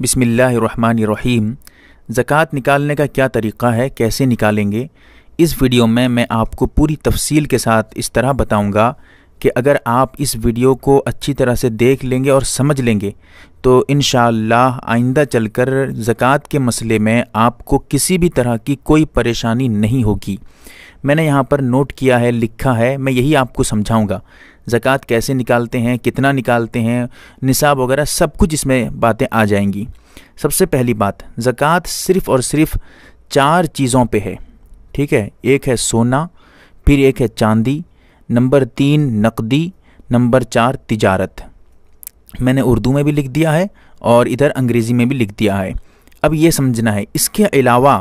बिसमीम ज़क़़त निकालने का क्या तरीका है कैसे निकालेंगे इस वीडियो में मैं आपको पूरी तफसील के साथ इस तरह बताऊंगा कि अगर आप इस वीडियो को अच्छी तरह से देख लेंगे और समझ लेंगे तो इन आइंदा चलकर ज़क़़त के मसले में आपको किसी भी तरह की कोई परेशानी नहीं होगी मैंने यहाँ पर नोट किया है लिखा है मैं यही आपको समझाऊँगा ज़क़़त कैसे निकालते हैं कितना निकालते हैं निसाब वगैरह सब कुछ इसमें बातें आ जाएंगी सबसे पहली बात ज़क़़त सिर्फ़ और सिर्फ़ चार चीज़ों पे है ठीक है एक है सोना फिर एक है चांदी नंबर तीन नकदी नंबर चार तिजारत मैंने उर्दू में भी लिख दिया है और इधर अंग्रेज़ी में भी लिख दिया है अब ये समझना है इसके अलावा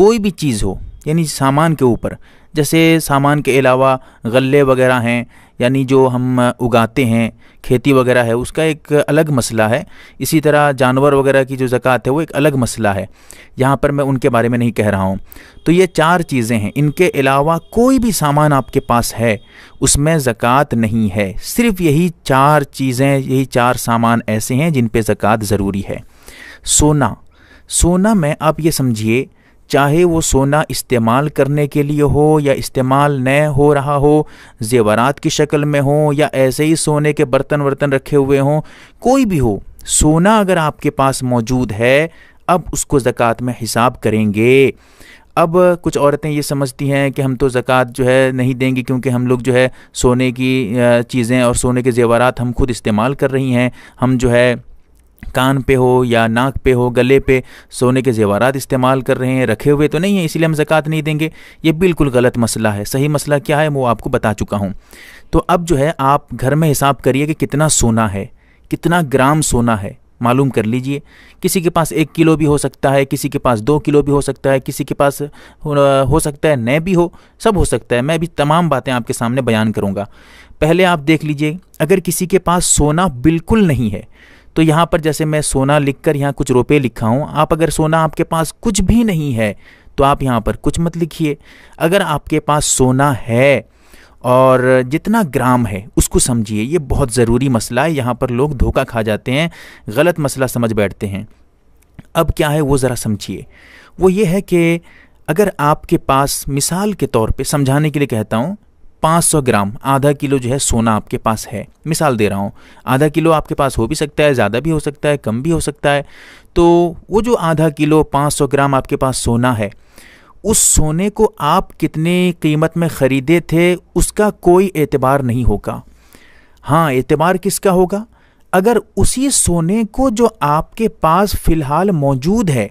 कोई भी चीज़ हो यानी सामान के ऊपर जैसे सामान के अलावा गले वगैरह हैं यानी जो हम उगाते हैं खेती वगैरह है उसका एक अलग मसला है इसी तरह जानवर वगैरह की जो ज़क़़त है वो एक अलग मसला है यहाँ पर मैं उनके बारे में नहीं कह रहा हूँ तो ये चार चीज़ें हैं इनके अलावा कोई भी सामान आपके पास है उसमें ज़क़़त नहीं है सिर्फ यही चार चीज़ें यही चार सामान ऐसे हैं जिन पर ज़क़़त ज़रूरी है सोना सोना में आप ये समझिए चाहे वो सोना इस्तेमाल करने के लिए हो या इस्तेमाल न हो रहा हो जेवरात की शक्ल में हो या ऐसे ही सोने के बर्तन वर्तन रखे हुए हों कोई भी हो सोना अगर आपके पास मौजूद है अब उसको ज़क़़त में हिसाब करेंगे अब कुछ औरतें ये समझती हैं कि हम तो ज़क़़त जो है नहीं देंगी क्योंकि हम लोग जो है सोने की चीज़ें और सोने के जेवरात हम खुद इस्तेमाल कर रही हैं हम जो है कान पे हो या नाक पे हो गले पे सोने के जेवरात इस्तेमाल कर रहे हैं रखे हुए तो नहीं है इसीलिए हम ज़क़ात नहीं देंगे ये बिल्कुल गलत मसला है सही मसला क्या है वो आपको बता चुका हूँ तो अब जो है आप घर में हिसाब करिए कि कितना सोना है कितना ग्राम सोना है मालूम कर लीजिए किसी के पास एक किलो भी हो सकता है किसी के पास दो किलो भी हो सकता है किसी के पास हो सकता है नए भी हो सब हो सकता है मैं भी तमाम बातें आपके सामने बयान करूँगा पहले आप देख लीजिए अगर किसी के पास सोना बिल्कुल नहीं है तो यहाँ पर जैसे मैं सोना लिख कर यहाँ कुछ रुपये लिखा हूँ आप अगर सोना आपके पास कुछ भी नहीं है तो आप यहाँ पर कुछ मत लिखिए अगर आपके पास सोना है और जितना ग्राम है उसको समझिए ये बहुत ज़रूरी मसला है यहाँ पर लोग धोखा खा जाते हैं गलत मसला समझ बैठते हैं अब क्या है वो ज़रा समझिए वो ये है कि अगर आपके पास मिसाल के तौर पे समझाने के लिए कहता हूँ 500 ग्राम आधा किलो जो है सोना आपके पास है मिसाल दे रहा हूँ आधा किलो आपके पास हो भी सकता है ज़्यादा भी हो सकता है कम भी हो सकता है तो वो जो आधा किलो 500 ग्राम आपके पास सोना है उस सोने को आप कितने कीमत में ख़रीदे थे उसका कोई एतबार नहीं होगा हाँ एतबार किसका होगा अगर उसी सोने को जो आपके पास फ़िलहाल मौजूद है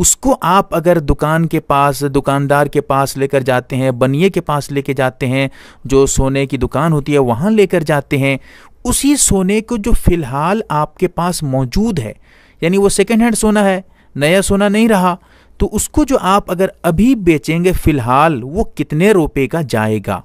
उसको आप अगर दुकान के पास दुकानदार के पास लेकर जाते हैं बनिए के पास लेके जाते हैं जो सोने की दुकान होती है वहाँ लेकर जाते हैं उसी सोने को जो फ़िलहाल आपके पास मौजूद है यानी वो सेकेंड हैंड सोना है नया सोना नहीं रहा तो उसको जो आप अगर अभी बेचेंगे फ़िलहाल वो कितने रुपए का जाएगा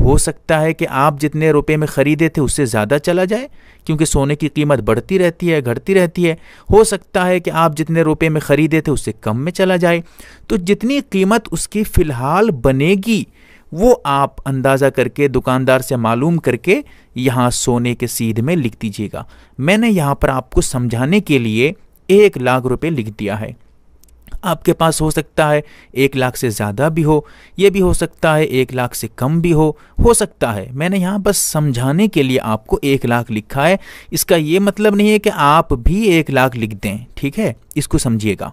हो सकता है कि आप जितने रुपए में ख़रीदे थे उससे ज़्यादा चला जाए क्योंकि सोने की कीमत बढ़ती रहती है घटती रहती है हो सकता है कि आप जितने रुपए में ख़रीदे थे उससे कम में चला जाए तो जितनी कीमत उसकी फ़िलहाल बनेगी वो आप अंदाज़ा करके दुकानदार से मालूम करके यहाँ सोने के सीध में लिख दीजिएगा मैंने यहाँ पर आपको समझाने के लिए एक लाख रुपये लिख दिया है आपके पास हो सकता है एक लाख से ज़्यादा भी हो ये भी हो सकता है एक लाख से कम भी हो हो सकता है मैंने यहाँ बस समझाने के लिए आपको एक लाख लिखा है इसका ये मतलब नहीं है कि आप भी एक लाख लिख दें ठीक है इसको समझिएगा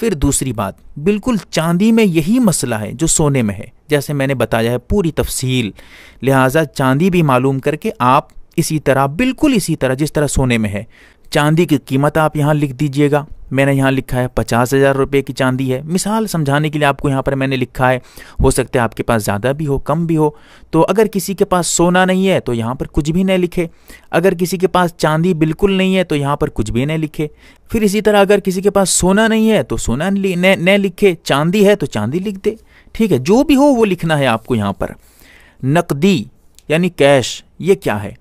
फिर दूसरी बात बिल्कुल चांदी में यही मसला है जो सोने में है जैसे मैंने बताया है पूरी तफसील लिहाजा चांदी भी मालूम करके आप इसी तरह बिल्कुल इसी तरह जिस तरह सोने में है चांदी की कीमत आप यहाँ लिख दीजिएगा मैंने यहाँ लिखा है पचास हज़ार रुपये की चांदी है मिसाल समझाने के लिए आपको यहाँ पर मैंने लिखा है हो सकता है आपके पास ज़्यादा भी हो कम भी हो तो अगर किसी के पास सोना नहीं है तो यहाँ पर कुछ भी नहीं लिखे अगर किसी के पास चांदी बिल्कुल नहीं है तो यहाँ पर कुछ भी नहीं लिखे फिर इसी तरह अगर किसी के पास सोना नहीं है तो सोना न लिखे चांदी है तो चांदी लिख दे ठीक है जो भी हो वो लिखना है आपको यहाँ पर नकदी यानी कैश ये क्या है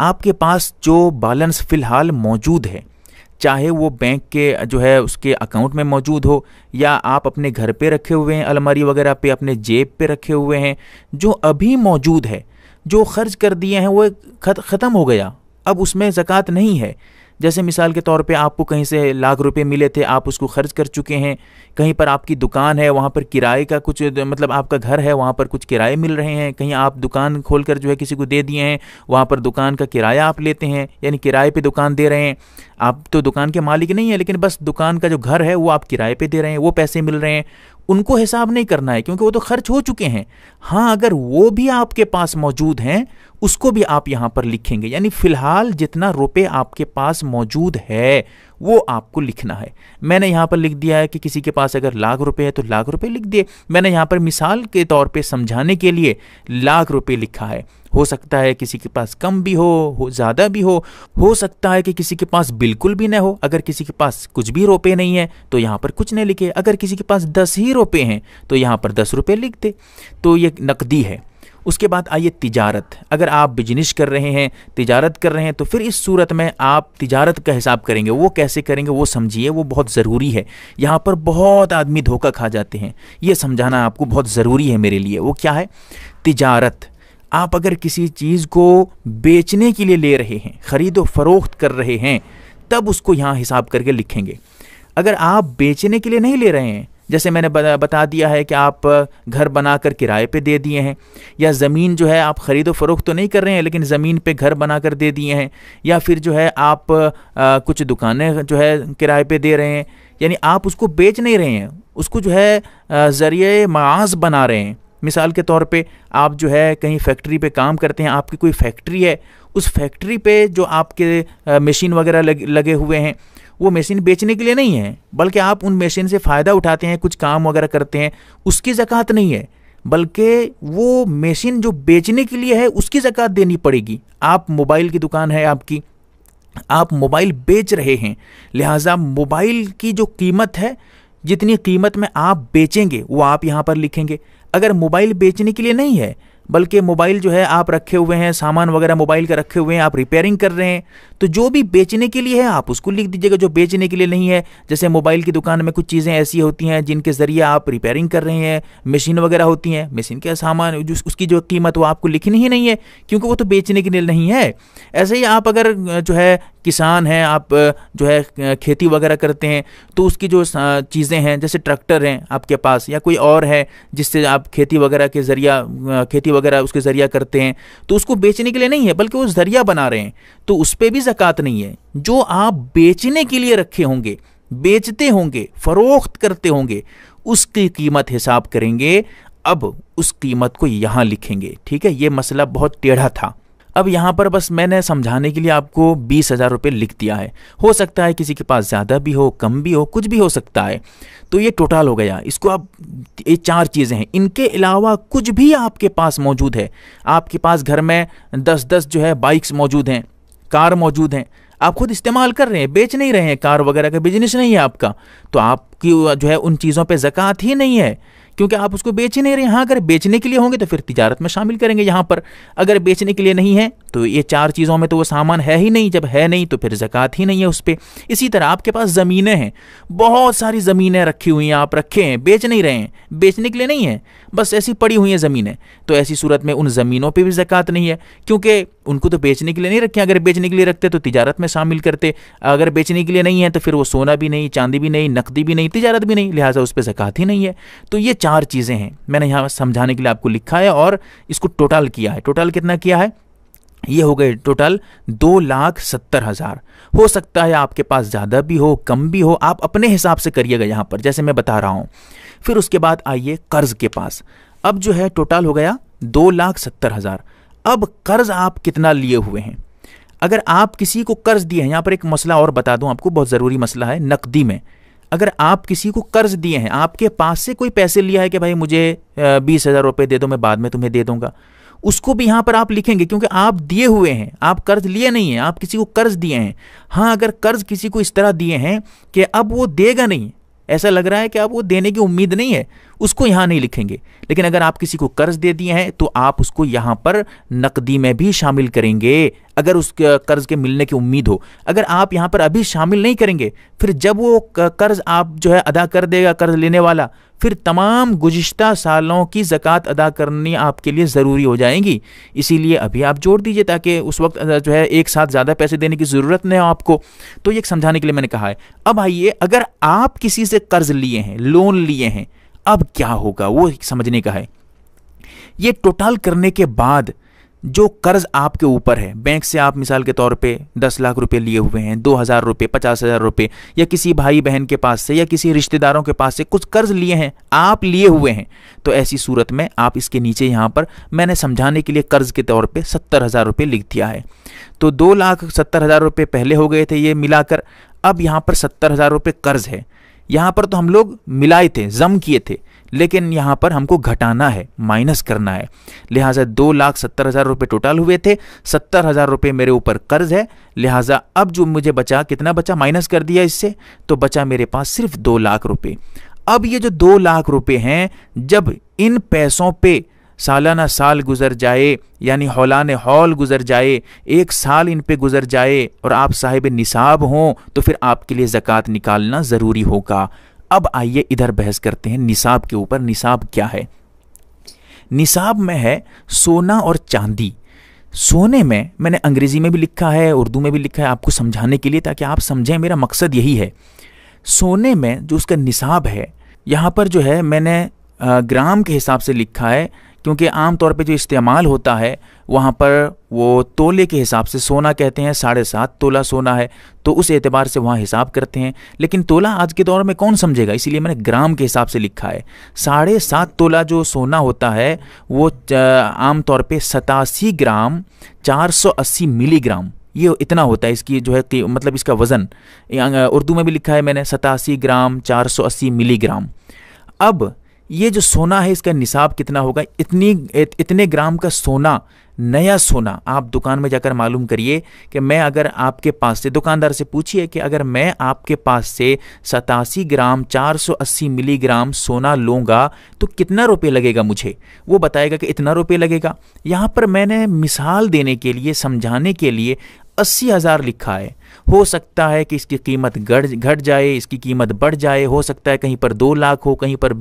आपके पास जो बैलेंस फ़िलहाल मौजूद है चाहे वो बैंक के जो है उसके अकाउंट में मौजूद हो या आप अपने घर पे रखे हुए हैं अलमारी वगैरह पे अपने जेब पे रखे हुए हैं जो अभी मौजूद है जो खर्च कर दिए हैं वो ख़त्म हो गया अब उसमें ज़क़़त नहीं है जैसे मिसाल के तौर पे आपको कहीं से लाख रुपए मिले थे आप उसको खर्च कर चुके हैं कहीं पर आपकी दुकान है वहाँ पर किराए का कुछ मतलब आपका घर है वहाँ पर कुछ किराए मिल रहे हैं कहीं आप दुकान खोल कर जो है किसी को दे दिए हैं वहाँ पर दुकान का किराया आप लेते हैं यानी किराए पर दुकान दे रहे हैं आप तो दुकान के मालिक नहीं है लेकिन बस दुकान का जो घर है वो आप किराए पर दे रहे हैं वो पैसे मिल रहे हैं उनको हिसाब नहीं करना है क्योंकि वो तो खर्च हो चुके हैं हाँ अगर वो भी आपके पास मौजूद हैं उसको भी आप यहाँ पर लिखेंगे यानी फिलहाल जितना रुपये आपके पास मौजूद है वो आपको लिखना है मैंने यहाँ पर लिख दिया है कि किसी के पास अगर लाख रुपए है तो लाख रुपये लिख दिए मैंने यहाँ पर मिसाल के तौर पर समझाने के लिए लाख रुपये लिखा है हो सकता है किसी के पास कम भी हो, हो ज़्यादा भी हो हो सकता है कि किसी के पास बिल्कुल भी ना हो अगर किसी के पास कुछ भी रोपे नहीं है तो यहाँ पर कुछ नहीं लिखे अगर किसी के पास दस ही रोपे हैं तो यहाँ पर दस रुपये लिख दे तो ये नकदी है उसके बाद आइए तिजारत अगर आप बिजनेस कर रहे हैं तिजारत कर रहे हैं तो फिर इस सूरत में आप तिजारत का हिसाब करेंगे वो कैसे करेंगे वो समझिए वो बहुत ज़रूरी है यहाँ पर बहुत आदमी धोखा खा जाते हैं ये समझाना आपको बहुत ज़रूरी है मेरे लिए वो क्या है तिजारत आप अगर किसी चीज़ को बेचने के लिए ले रहे हैं ख़रीदो फरोख्त कर रहे हैं तब उसको यहाँ हिसाब करके लिखेंगे अगर आप बेचने के लिए नहीं ले रहे हैं जैसे मैंने बता दिया है कि आप घर बना कर किराए पे दे दिए हैं या ज़मीन जो है आप ख़रीदो फ़रोख्त तो नहीं कर रहे हैं लेकिन ज़मीन पे घर बना कर दे दिए हैं या फिर जो है आप आ, कुछ दुकानें जो है किराए पे दे रहे हैं यानी आप उसको बेच नहीं रहे हैं उसको जो है ज़रिए माज बना रहे हैं मिसाल के तौर पे आप जो है कहीं फैक्ट्री पे काम करते हैं आपकी कोई फैक्ट्री है उस फैक्ट्री पे जो आपके मशीन वगैरह लगे हुए हैं वो मशीन बेचने के लिए नहीं है बल्कि आप उन मशीन से फ़ायदा उठाते हैं कुछ काम वगैरह करते हैं उसकी ज़क़ात नहीं है बल्कि वो मशीन जो बेचने के लिए है उसकी ज़क़ात देनी पड़ेगी आप मोबाइल की दुकान है आपकी आप मोबाइल बेच रहे हैं लिहाजा मोबाइल की जो कीमत है जितनी कीमत में आप बेचेंगे वो आप यहाँ पर लिखेंगे अगर मोबाइल बेचने के लिए नहीं है बल्कि मोबाइल जो है आप रखे हुए हैं सामान वगैरह मोबाइल का रखे हुए हैं आप रिपेयरिंग कर रहे हैं तो जो भी बेचने के लिए है आप उसको लिख दीजिएगा जो बेचने के लिए नहीं है जैसे मोबाइल की दुकान में कुछ चीज़ें ऐसी होती हैं जिनके ज़रिए आप रिपेयरिंग कर रहे हैं मशीन वगैरह होती हैं मशीन का सामान उसकी जो कीमत वो आपको लिखनी ही नहीं है क्योंकि वो तो बेचने के लिए नहीं है ऐसे ही आप अगर जो है किसान हैं आप जो है खेती वगैरह करते हैं तो उसकी जो चीज़ें हैं जैसे ट्रैक्टर हैं आपके पास या कोई और है जिससे आप खेती वगैरह के ज़रिए खेती वगैरह उसके ज़रिया करते हैं तो उसको बेचने के लिए नहीं है बल्कि वो ज़रिया बना रहे हैं तो उस पर भी जक़ात नहीं है जो आप बेचने के लिए रखे होंगे बेचते होंगे फ़रोख्त करते होंगे उसकी कीमत हिसाब करेंगे अब उस कीमत को यहाँ लिखेंगे ठीक है ये मसला बहुत टेढ़ा था अब यहाँ पर बस मैंने समझाने के लिए आपको बीस हज़ार रुपये लिख दिया है हो सकता है किसी के पास ज़्यादा भी हो कम भी हो कुछ भी हो सकता है तो ये टोटल हो गया इसको आप ये चार चीज़ें हैं इनके अलावा कुछ भी आपके पास मौजूद है आपके पास घर में दस दस जो है बाइक्स मौजूद हैं कार मौजूद हैं आप खुद इस्तेमाल कर रहे हैं बेच नहीं रहे हैं कार वगैरह का बिजनेस नहीं है आपका तो आपकी जो है उन चीज़ों पर ज़क़ात ही नहीं है क्योंकि आप उसको बेच ही नहीं रहे हाँ अगर बेचने के लिए होंगे तो फिर तिजारत में शामिल करेंगे यहाँ पर अगर बेचने के लिए नहीं है तो ये चार चीज़ों में तो वो सामान है ही नहीं जब है नहीं तो फिर ज़क़ात ही नहीं है उस पर इसी तरह आपके पास ज़मीनें हैं बहुत सारी ज़मीनें रखी हुई हैं आप रखे हैं बेच नहीं रहे हैं बेचने के लिए नहीं है बस ऐसी पड़ी हुई हैं ज़मीनें तो ऐसी सूरत में उन ज़मीनों पर भी ज़क़़त नहीं है क्योंकि उनको तो बेचने के लिए नहीं रखे अगर बेचने के लिए रखते तो तिजारत में शामिल करते अगर बेचने के लिए नहीं है तो फिर वो सोना भी नहीं चांदी भी नहीं नकदी भी नहीं तिजारत भी नहीं लिहाजा उस पर जक़ात ही नहीं है तो ये चार चीज़ें हैं मैंने यहाँ समझाने के लिए आपको लिखा है और इसको टोटल किया है टोटल कितना किया है ये हो गए टोटल दो लाख सत्तर हज़ार हो सकता है आपके पास ज़्यादा भी हो कम भी हो आप अपने हिसाब से करिएगा यहाँ पर जैसे मैं बता रहा हूँ फिर उसके बाद आइए कर्ज के पास अब जो है टोटल हो गया दो लाख सत्तर हज़ार अब कर्ज आप कितना लिए हुए हैं अगर आप किसी को कर्ज दिए हैं यहां पर एक मसला और बता दूं आपको बहुत ज़रूरी मसला है नकदी में अगर आप किसी को कर्ज दिए हैं आपके पास से कोई पैसे लिया है कि भाई मुझे बीस हज़ार रुपये दे दो मैं बाद में तुम्हें दे दूंगा उसको भी यहां पर आप लिखेंगे क्योंकि आप दिए हुए हैं आप कर्ज लिए नहीं है आप किसी को कर्ज दिए हैं हाँ अगर कर्ज किसी को इस तरह दिए हैं कि अब वो देगा नहीं ऐसा लग रहा है कि आप वो देने की उम्मीद नहीं है उसको यहाँ नहीं लिखेंगे लेकिन अगर आप किसी को कर्ज दे दिए हैं तो आप उसको यहाँ पर नकदी में भी शामिल करेंगे अगर उस कर्ज के मिलने की उम्मीद हो अगर आप यहाँ पर अभी शामिल नहीं करेंगे फिर जब वो कर्ज आप जो है अदा कर देगा कर्ज लेने वाला फिर तमाम गुज्त सालों की ज़क़़त अदा करनी आपके लिए ज़रूरी हो जाएंगी इसीलिए अभी आप जोड़ दीजिए ताकि उस वक्त जो है एक साथ ज़्यादा पैसे देने की ज़रूरत नहीं हो आपको तो ये समझाने के लिए मैंने कहा है अब आइए अगर आप किसी से कर्ज़ लिए हैं लोन लिए हैं अब क्या होगा वो समझने का है ये टोटल करने के बाद जो कर्ज आपके ऊपर है बैंक से आप मिसाल के तौर पे दस लाख रुपए लिए हुए हैं दो हज़ार रुपये पचास हज़ार रुपये या किसी भाई बहन के पास से या किसी रिश्तेदारों के पास से कुछ कर्ज लिए हैं आप लिए हुए हैं तो ऐसी सूरत में आप इसके नीचे यहाँ पर मैंने समझाने के लिए कर्ज के तौर पर सत्तर हज़ार रुपये लिख दिया है तो दो लाख सत्तर हज़ार रुपये पहले हो गए थे ये मिलाकर अब यहाँ पर सत्तर हज़ार रुपये कर्ज है यहाँ पर तो हम लोग मिलाए थे जम किए थे लेकिन यहाँ पर हमको घटाना है माइनस करना है लिहाजा दो लाख सत्तर हज़ार रुपये टोटल हुए थे सत्तर हज़ार रुपये मेरे ऊपर कर्ज है लिहाजा अब जो मुझे बचा कितना बचा माइनस कर दिया इससे तो बचा मेरे पास सिर्फ दो लाख रुपये अब ये जो दो लाख रुपये हैं जब इन पैसों पे सालाना साल गुजर जाए यानी हौलान हौल गुजर जाए एक साल इन पे गुजर जाए और आप साहिब निसाब हों तो फिर आपके लिए ज़क़़त निकालना ज़रूरी होगा अब आइए इधर बहस करते हैं निसाब के ऊपर निसाब क्या है निसाब में है सोना और चांदी सोने में मैंने अंग्रेज़ी में भी लिखा है उर्दू में भी लिखा है आपको समझाने के लिए ताकि आप समझें मेरा मकसद यही है सोने में जो उसका निसाब है यहाँ पर जो है मैंने ग्राम के हिसाब से लिखा है क्योंकि आम तौर पे जो इस्तेमाल होता है वहाँ पर वो तोले के हिसाब से सोना कहते हैं साढ़े सात तोला सोना है तो उस एतबार से वहाँ हिसाब करते हैं लेकिन तोला आज के दौर में कौन समझेगा इसीलिए मैंने ग्राम के हिसाब से लिखा है साढ़े सात तोला जो सोना होता है वो आम तौर पर सतासी ग्राम चार सौ अस्सी मिलीग्राम ये इतना होता है इसकी जो है मतलब इसका वज़न उर्दू में भी लिखा है मैंने सतासी ग्राम चार सौ अस्सी मिलीग्राम अब ये जो सोना है इसका निसाब कितना होगा इतनी इत, इतने ग्राम का सोना नया सोना आप दुकान में जाकर मालूम करिए कि मैं अगर आपके पास से दुकानदार से पूछिए कि अगर मैं आपके पास से सतासी ग्राम 480 मिलीग्राम सोना लूँगा तो कितना रुपये लगेगा मुझे वो बताएगा कि इतना रुपये लगेगा यहाँ पर मैंने मिसाल देने के लिए समझाने के लिए अस्सी हज़ार लिखा है हो सकता है कि इसकी कीमत घट घट जाए इसकी कीमत बढ़ जाए हो सकता है कहीं पर दो लाख हो कहीं पर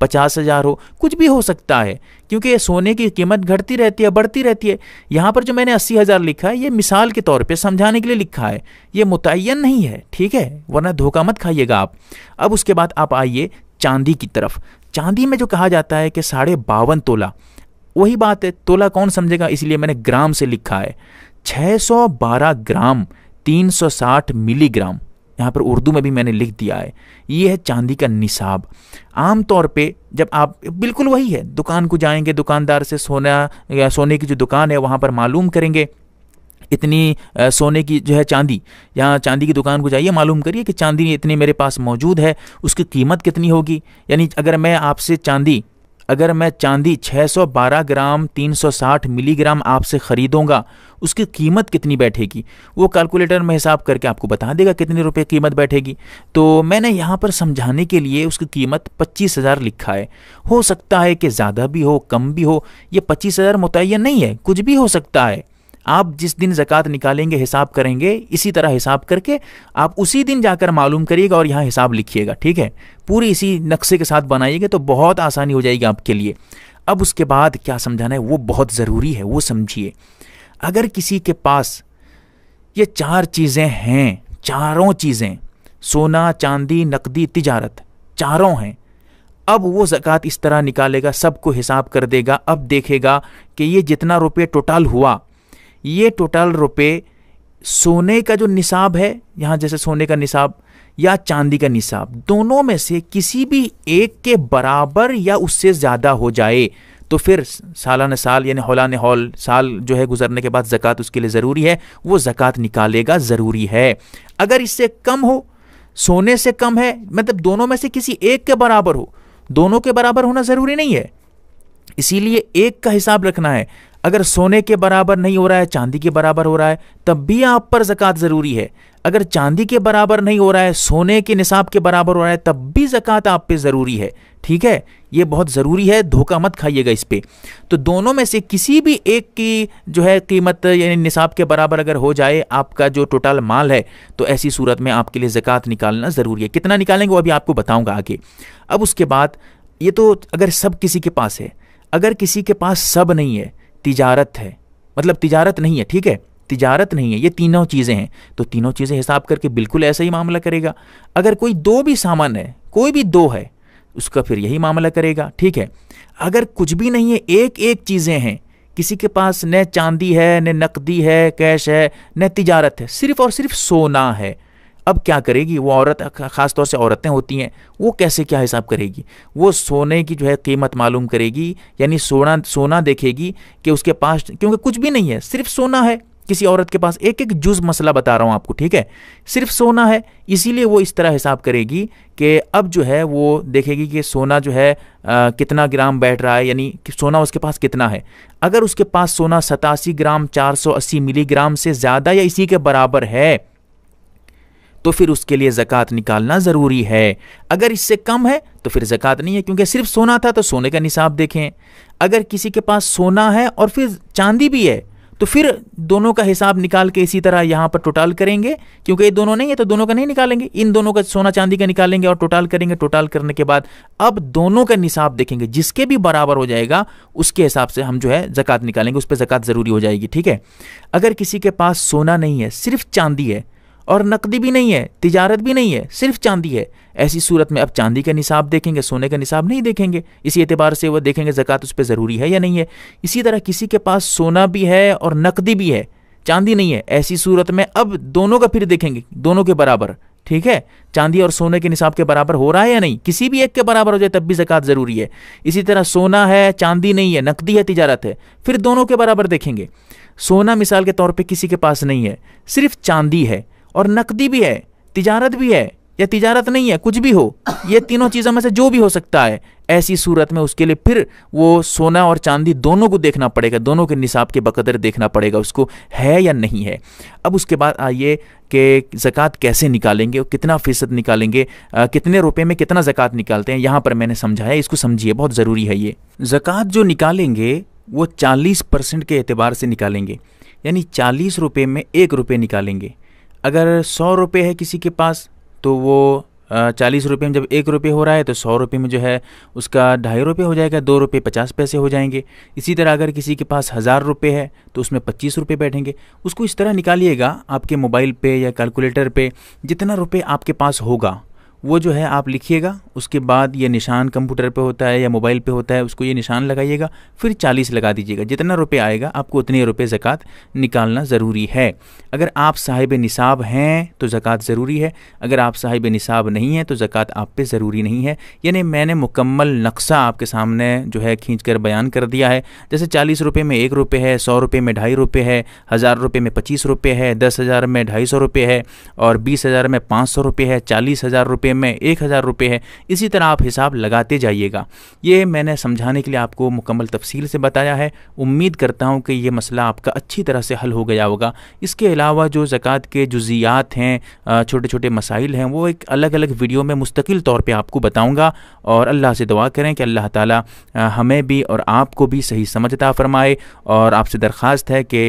पचास हज़ार हो कुछ भी हो सकता है क्योंकि ये सोने की कीमत घटती रहती है बढ़ती रहती है यहाँ पर जो मैंने अस्सी हज़ार लिखा है ये मिसाल के तौर पर समझाने के लिए लिखा है ये मुतन नहीं है ठीक है वरना धोखा मत खाइएगा आप अब उसके बाद आप आइए चांदी की तरफ चांदी में जो कहा जाता है कि साढ़े बावन तोला वही बात है तोला कौन समझेगा इसलिए मैंने ग्राम से लिखा है 612 ग्राम 360 मिलीग्राम यहाँ पर उर्दू में भी मैंने लिख दिया है ये है चांदी का निसाब तौर पे जब आप बिल्कुल वही है दुकान को जाएंगे दुकानदार से सोना या सोने की जो दुकान है वहाँ पर मालूम करेंगे इतनी सोने की जो है चांदी यहाँ चांदी की दुकान को जाइए मालूम करिए कि चांदी इतनी मेरे पास मौजूद है उसकी कीमत कितनी होगी यानी अगर मैं आपसे चांदी अगर मैं चांदी 612 ग्राम 360 मिलीग्राम आपसे खरीदूंगा उसकी कीमत कितनी बैठेगी वो कैलकुलेटर में हिसाब करके आपको बता देगा कितने रुपए कीमत बैठेगी तो मैंने यहाँ पर समझाने के लिए उसकी कीमत पच्चीस हज़ार लिखा है हो सकता है कि ज़्यादा भी हो कम भी हो ये पच्चीस हज़ार नहीं है कुछ भी हो सकता है आप जिस दिन ज़क़़त निकालेंगे हिसाब करेंगे इसी तरह हिसाब करके आप उसी दिन जाकर मालूम करिएगा और यहाँ हिसाब लिखिएगा ठीक है पूरी इसी नक्शे के साथ बनाइएगा तो बहुत आसानी हो जाएगी आपके लिए अब उसके बाद क्या समझाना है वो बहुत ज़रूरी है वो समझिए अगर किसी के पास ये चार चीज़ें हैं चारों चीज़ें सोना चांदी नकदी तिजारत चारों हैं अब वो जक़ात इस तरह निकालेगा सबको हिसाब कर देगा अब देखेगा कि ये जितना रुपये टोटल हुआ ये टोटल रुपये सोने का जो निसाब है यहाँ जैसे सोने का निसाब या चांदी का निसाब दोनों में से किसी भी एक के बराबर या उससे ज़्यादा हो जाए तो फिर सालान साल यानी हौलान हौल साल जो है गुजरने के बाद जक़ात उसके लिए ज़रूरी है वो जक़ात निकालेगा ज़रूरी है अगर इससे कम हो सोने से कम है मतलब दोनों में से किसी एक के बराबर हो दोनों के बराबर होना ज़रूरी नहीं है इसीलिए एक का हिसाब रखना है अगर सोने के बराबर नहीं हो रहा है चांदी के बराबर हो रहा है तब भी आप पर ज़क़़त ज़रूरी है अगर चांदी के बराबर नहीं हो रहा है सोने के निसाब के बराबर हो रहा है तब भी जक़ात आप पे ज़रूरी है ठीक है ये बहुत ज़रूरी है धोखा मत खाइएगा इस पर तो दोनों में से किसी भी एक की जो है कीमत यानी निसाब के बराबर अगर हो जाए आपका जो टोटल माल है तो ऐसी सूरत में आपके लिए ज़क़़त निकालना ज़रूरी है कितना निकालेंगे वो अभी आपको बताऊँगा आगे अब उसके बाद ये तो अगर सब किसी के पास है अगर किसी के पास सब नहीं है तिजारत है मतलब तिजारत नहीं है ठीक है तिजारत नहीं है ये तीनों चीज़ें हैं तो तीनों चीज़ें हिसाब करके बिल्कुल ऐसा ही मामला करेगा अगर कोई दो भी सामान है कोई भी दो है उसका फिर यही मामला करेगा ठीक है अगर कुछ भी नहीं है एक एक चीज़ें हैं किसी के पास न चांदी है न नकदी है कैश है न तिजारत है सिर्फ और सिर्फ सोना है अब क्या करेगी वो औरत तौर से औरतें होती हैं वो कैसे क्या हिसाब करेगी वो सोने की जो है कीमत मालूम करेगी यानी सोना सोना देखेगी कि उसके पास क्योंकि कुछ भी नहीं है सिर्फ सोना है किसी औरत के पास एक एक जुज मसला बता रहा हूँ आपको ठीक है सिर्फ सोना है इसीलिए वो इस तरह हिसाब करेगी कि अब जो है वो देखेगी कि सोना जो है आ, कितना ग्राम बैठ रहा है यानी कि सोना उसके पास कितना है अगर उसके पास सोना सतासी ग्राम चार मिलीग्राम से ज़्यादा या इसी के बराबर है तो फिर उसके लिए जक़ात निकालना ज़रूरी है अगर इससे कम है तो फिर जक़ात नहीं है क्योंकि सिर्फ सोना था तो सोने का निसाब देखें अगर किसी के पास सोना है और फिर चांदी भी है तो फिर दोनों का हिसाब निकाल के इसी तरह यहाँ पर टोटल करेंगे क्योंकि ये दोनों नहीं है तो दोनों का नहीं निकालेंगे इन दोनों का सोना चांदी का निकालेंगे और टोटल करेंगे टोटल करने के बाद अब दोनों का निसाब देखेंगे जिसके भी बराबर हो जाएगा उसके हिसाब से हम जो है जक़ात निकालेंगे उस पर जक़ात ज़रूरी हो जाएगी ठीक है अगर किसी के पास सोना नहीं है सिर्फ चांदी है और नकदी भी नहीं है तिजारत भी नहीं है सिर्फ चांदी है ऐसी सूरत में अब चांदी का निसाब देखेंगे सोने का निसाब नहीं देखेंगे इसी एतबार से वह देखेंगे जक़ात उस पर ज़रूरी है या नहीं है इसी तरह किसी के पास सोना भी है और नकदी भी है चांदी नहीं है ऐसी सूरत में अब दोनों का फिर देखेंगे दोनों के बराबर ठीक है चांदी और सोने के निसाब के बराबर हो रहा है या नहीं किसी भी एक के बराबर हो जाए तब भी जक़ात ज़रूरी है इसी तरह सोना है चांदी नहीं है नकदी है तिजारत है फिर दोनों के बराबर देखेंगे सोना मिसाल के तौर पे किसी के पास नहीं है सिर्फ चांदी है और नकदी भी है तिजारत भी है या तिजारत नहीं है कुछ भी हो ये तीनों चीज़ों में से जो भी हो सकता है ऐसी सूरत में उसके लिए फिर वो सोना और चांदी दोनों को देखना पड़ेगा दोनों के निसाब के बकदर देखना पड़ेगा उसको है या नहीं है अब उसके बाद आइए कि ज़क़़त कैसे निकालेंगे और कितना फ़ीसद निकालेंगे आ, कितने रुपए में कितना ज़क़़त निकालते हैं यहाँ पर मैंने समझाया इसको समझिए बहुत ज़रूरी है ये ज़क़़त जो निकालेंगे वो चालीस परसेंट के अतबार से निकालेंगे यानी चालीस रुपये में एक रुपये निकालेंगे अगर सौ रुपये है किसी के पास तो वो चालीस रुपये में जब एक रुपये हो रहा है तो सौ रुपये में जो है उसका ढाई रुपये हो जाएगा दो रुपये पचास पैसे हो जाएंगे इसी तरह अगर किसी के पास हज़ार रुपये है तो उसमें पच्चीस रुपये बैठेंगे उसको इस तरह निकालिएगा आपके मोबाइल पे या कैलकुलेटर पे जितना रुपये आपके पास होगा वो जो है आप लिखिएगा उसके बाद ये निशान कंप्यूटर पे होता है या मोबाइल पे होता है उसको ये निशान लगाइएगा फिर चालीस लगा दीजिएगा जितना रुपये आएगा आपको उतने रुपये ज़क़़त निकालना ज़रूरी है अगर आप साहिब निसाब हैं तो ज़क़़त ज़रूरी है अगर आप साहिब निसाब नहीं हैं तो ज़क़़त आप पे ज़रूरी नहीं है यानी मैंने मुकम्मल नक्शा आपके सामने जो है खींच कर बयान कर दिया है जैसे चालीस रुपये में एक रुपये है सौ रुपये में ढाई रुपये है हज़ार रुपये में पच्चीस रुपये है दस हज़ार में ढाई सौ रुपये है और बीस हज़ार में पाँच सौ रुपये है चालीस हज़ार रुपये रुपये में एक हज़ार रुपये है इसी तरह आप हिसाब लगाते जाइएगा ये मैंने समझाने के लिए आपको मुकम्मल तफसील से बताया है उम्मीद करता हूँ कि यह मसला आपका अच्छी तरह से हल हो गया होगा इसके अलावा जो ज़क़़त के जुजियात हैं छोटे छोटे मसाइल हैं वो एक अलग अलग वीडियो में मुस्तकिल तौर पर आपको बताऊँगा और अल्लाह से दुआ करें कि अल्लाह ताला हमें भी और आपको भी सही समझता फरमाए और आपसे दरख्वास्त है कि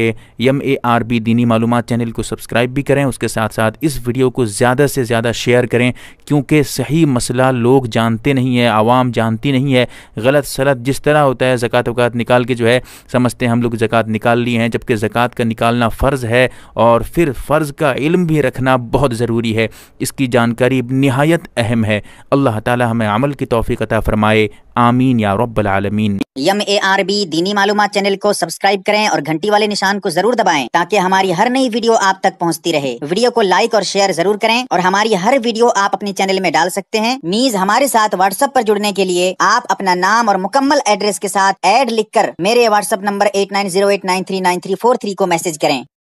यम ए आर बी दीनी मालूम चैनल को सब्सक्राइब भी करें उसके साथ साथ इस वीडियो को ज़्यादा से ज़्यादा शेयर करें क्योंकि सही मसला लोग जानते नहीं है आवाम जानती नहीं है गलत सलत जिस तरह होता है ज़क़़त वक़ात निकाल के जो है समझते हैं हम लोग ज़क़़त निकाल ली हैं जबकि ज़क़़त का निकालना फ़र्ज़ है और फिर फ़र्ज़ का इलम भी रखना बहुत ज़रूरी है इसकी जानकारी नहायत अहम है अल्लाह ताली हमें अमल की तोफ़ी अता फ़रमाए आमीन या रब्बालमीन एम ए आर बी दीनी मालूम चैनल को सब्सक्राइब करें और घंटी वाले निशान को जरूर दबाएं ताकि हमारी हर नई वीडियो आप तक पहुंचती रहे वीडियो को लाइक और शेयर जरूर करें और हमारी हर वीडियो आप अपने चैनल में डाल सकते हैं मीज हमारे साथ व्हाट्सएप पर जुड़ने के लिए आप अपना नाम और मुकम्मल एड्रेस के साथ एड लिखकर मेरे WhatsApp number eight nine zero eight nine three nine three four three को मैसेज करें